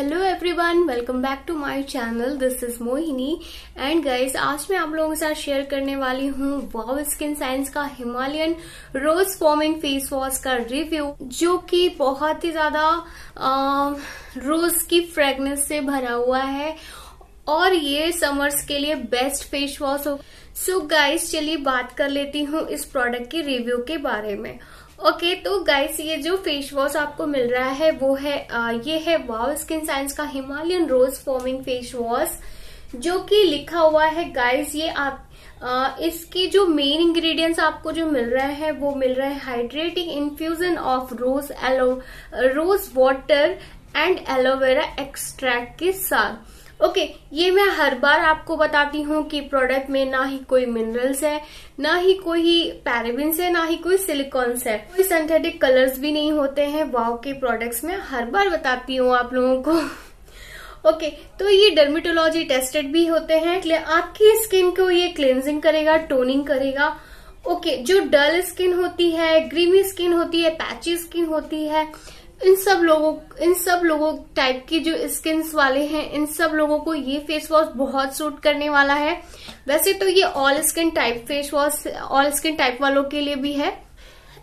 hello everyone welcome back to my channel this is Mohini and guys आज मैं आप लोगों के साथ शेयर करने वाली हूँ वाव स्किन साइंस का Himalayan rose foaming face wash का रिव्यू जो कि बहुत ही ज्यादा रोज की फ्रेगनेंस से भरा हुआ है और ये समर्स के लिए बेस्ट फेस वॉश हो सो गाइस चलिए बात कर लेती हूँ इस प्रोडक्ट के रिव्यू के बारे में ओके okay, तो गाइस ये जो फेस वॉश आपको मिल रहा है वो है आ, ये है वाव स्किन साइंस का Himalayan rose foaming face wash जो कि लिखा हुआ है गाइस ये आप आ, इसके जो मेन इंग्रेडिएंट्स आपको जो मिल रहे है वो मिल रहे हैं hydrating infusion of rose aloe rose water and aloe vera extract के साथ ओके okay, ये मैं हर बार आपको बताती हूँ कि प्रोडक्ट में ना ही कोई मिनरल्स है ना ही कोई पैराबिन है ना ही कोई सिलिकॉन्स है कोई सिंथेटिक कलर्स भी नहीं होते हैं वाव के प्रोडक्ट्स में हर बार बताती हूँ आप लोगों को ओके okay, तो ये डर्मेटोलॉजी टेस्टेड भी होते हैं आपकी स्किन को ये क्लेंजिंग करेगा टोनिंग करेगा ओके okay, जो डल स्किन होती है ग्रीमी स्किन होती है पैची स्किन होती है इन सब लोगों इन सब लोगों टाइप के जो स्किन्स वाले हैं इन सब लोगों को ये फेस वॉश बहुत सूट करने वाला है वैसे तो ये all skin type face wash all skin type वालों के लिए भी है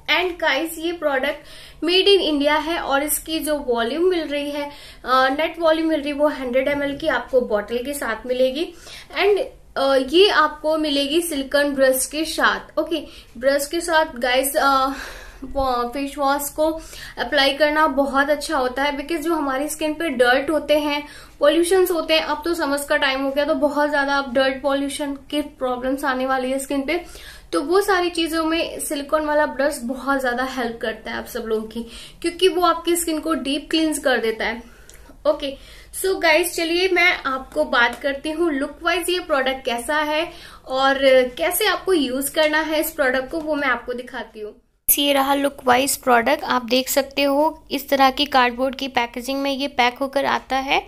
एंड गाइस ये प्रोडक्ट मेड इन इंडिया है और इसकी जो वॉल्यूम मिल रही है नेट वॉल्यूम मिल रही है वो 100 एम की आपको बॉटल के साथ मिलेगी एंड ये आपको मिलेगी सिल्कन ब्रश के साथ ओके ब्रश के साथ गाइस फेस वॉश को अप्लाई करना बहुत अच्छा होता है बिकॉज जो हमारी स्किन पे डर्ट होते हैं पॉल्यूशंस होते हैं अब तो समझ का टाइम हो गया तो बहुत ज्यादा अब डर्ट पॉल्यूशन के प्रॉब्लम्स आने वाली है स्किन पे तो वो सारी चीजों में सिलिकॉन वाला ब्रश बहुत ज्यादा हेल्प करता है आप सब लोगों की क्योंकि वो आपकी स्किन को डीप क्लींस कर देता है ओके सो गाइज चलिए मैं आपको बात करती हूँ लुक वाइज ये प्रोडक्ट कैसा है और कैसे आपको यूज करना है इस प्रोडक्ट को वो मैं आपको दिखाती हूँ ये रहा लुक वाइज प्रोडक्ट आप देख सकते हो इस तरह की कार्डबोर्ड की पैकेजिंग में ये पैक होकर आता है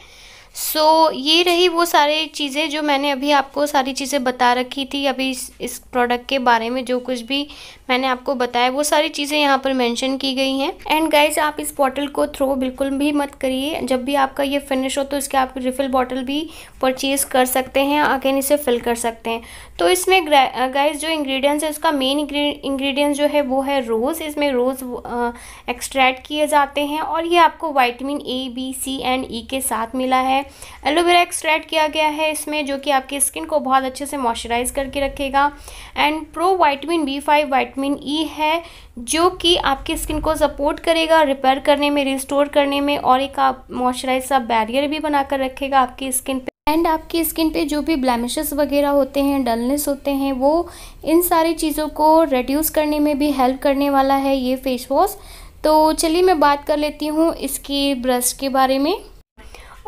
सो so, ये रही वो सारी चीज़ें जो मैंने अभी आपको सारी चीज़ें बता रखी थी अभी इस, इस प्रोडक्ट के बारे में जो कुछ भी मैंने आपको बताया वो सारी चीज़ें यहाँ पर मेंशन की गई हैं एंड गाइस आप इस बॉटल को थ्रो बिल्कुल भी मत करिए जब भी आपका ये फिनिश हो तो इसके आप रिफ़िल बॉटल भी परचेज़ कर सकते हैं आगे इसे फिल कर सकते हैं तो इसमें गाइज जो इंग्रीडियंट्स है उसका मेन इंग्रेडिएंट्स जो है वो है रोज़ इसमें रोज़ एक्सट्रैक्ट किए जाते हैं और ये आपको vitamin A B C and E के साथ मिला है एलोवेरा एक्सट्रैक्ट किया गया है इसमें जो कि आपकी स्किन को बहुत अच्छे से मॉइस्चराइज करके रखेगा and pro vitamin B five vitamin E है जो कि आपकी स्किन को सपोर्ट करेगा रिपेयर करने में रिस्टोर करने में और एक आप मॉइस्चराइज सा बैरियर भी बनाकर रखेगा आपकी स्किन पर एंड आपकी स्किन पे जो भी ब्लैमिशेस वगैरह होते हैं डलनेस होते हैं वो इन सारी चीज़ों को रिड्यूस करने में भी हेल्प करने वाला है ये फेस वॉश तो चलिए मैं बात कर लेती हूँ इसकी ब्रश के बारे में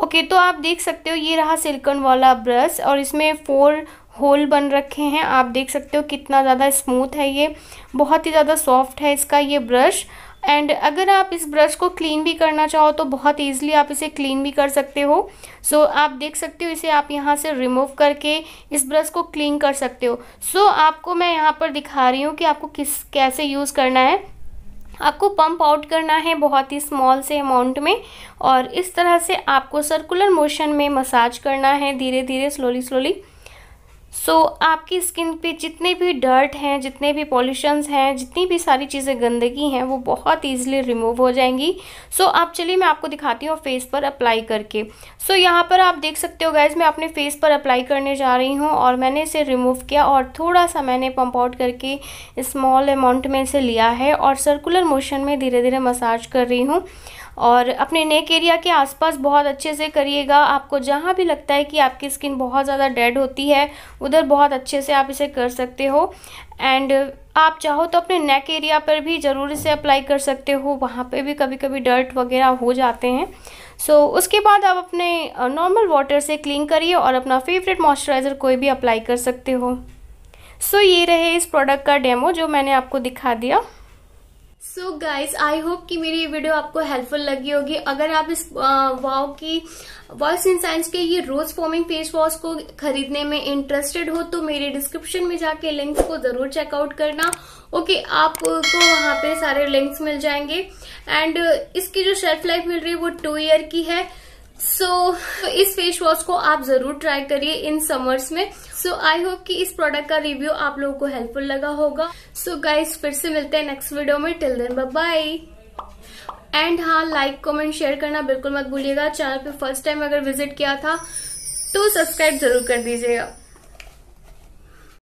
ओके okay, तो आप देख सकते हो ये रहा सिल्कन वाला ब्रश और इसमें फोर होल बन रखे हैं आप देख सकते हो कितना ज़्यादा स्मूथ है ये बहुत ही ज़्यादा सॉफ्ट है इसका ये ब्रश एंड अगर आप इस ब्रश को क्लीन भी करना चाहो तो बहुत ईजिली आप इसे क्लीन भी कर सकते हो सो so, आप देख सकते हो इसे आप यहाँ से रिमूव करके इस ब्रश को क्लीन कर सकते हो सो so, आपको मैं यहाँ पर दिखा रही हूँ कि आपको किस कैसे यूज़ करना है आपको पंप आउट करना है बहुत ही स्मॉल से अमाउंट में और इस तरह से आपको सर्कुलर मोशन में मसाज करना है धीरे धीरे स्लोली स्लोली सो so, आपकी स्किन पे जितने भी डर्ट हैं जितने भी पॉल्यूशंस हैं जितनी भी सारी चीज़ें गंदगी हैं वो बहुत ईजिली रिमूव हो जाएंगी सो so, आप चलिए मैं आपको दिखाती हूँ फेस पर अप्लाई करके सो so, यहाँ पर आप देख सकते हो गैज़ मैं अपने फेस पर अप्लाई करने जा रही हूँ और मैंने इसे रिमूव किया और थोड़ा सा मैंने पम्प आउट करके स्मॉल अमाउंट में इसे लिया है और सर्कुलर मोशन में धीरे धीरे मसाज कर रही हूँ और अपने नेक एरिया के आसपास बहुत अच्छे से करिएगा आपको जहाँ भी लगता है कि आपकी स्किन बहुत ज़्यादा डेड होती है उधर बहुत अच्छे से आप इसे कर सकते हो एंड आप चाहो तो अपने नेक एरिया पर भी ज़रूर इसे अप्लाई कर सकते हो वहाँ पे भी कभी कभी डर्ट वगैरह हो जाते हैं सो so, उसके बाद आप अपने नॉर्मल वाटर से क्लीन करिए और अपना फेवरेट मॉइस्चराइज़र कोई भी अप्लाई कर सकते हो सो so, ये रहे इस प्रोडक्ट का डेमो जो मैंने आपको दिखा दिया सो गाइज आई होप कि मेरी ये वीडियो आपको हेल्पफुल लगी होगी अगर आप इस वाओ की वॉइस इन साइंस के ये रोज फॉर्मिंग फेस वॉश को खरीदने में इंटरेस्टेड हो तो मेरे डिस्क्रिप्शन में जाके लिंक्स को जरूर चेकआउट करना ओके okay, आपको वहां पे सारे लिंक्स मिल जाएंगे एंड इसकी जो शेल्फ लाइफ मिल रही है वो टू ईयर की है सो so, इस फेस वॉश को आप जरूर ट्राई करिए इन समर्स में सो आई होप कि इस प्रोडक्ट का रिव्यू आप लोगों को हेल्पफुल लगा होगा सो so, गाइस फिर से मिलते हैं नेक्स्ट वीडियो में टिल देन बाय एंड हाँ लाइक कमेंट शेयर करना बिल्कुल मत भूलिएगा चैनल पे फर्स्ट टाइम अगर विजिट किया था तो सब्सक्राइब जरूर कर दीजिएगा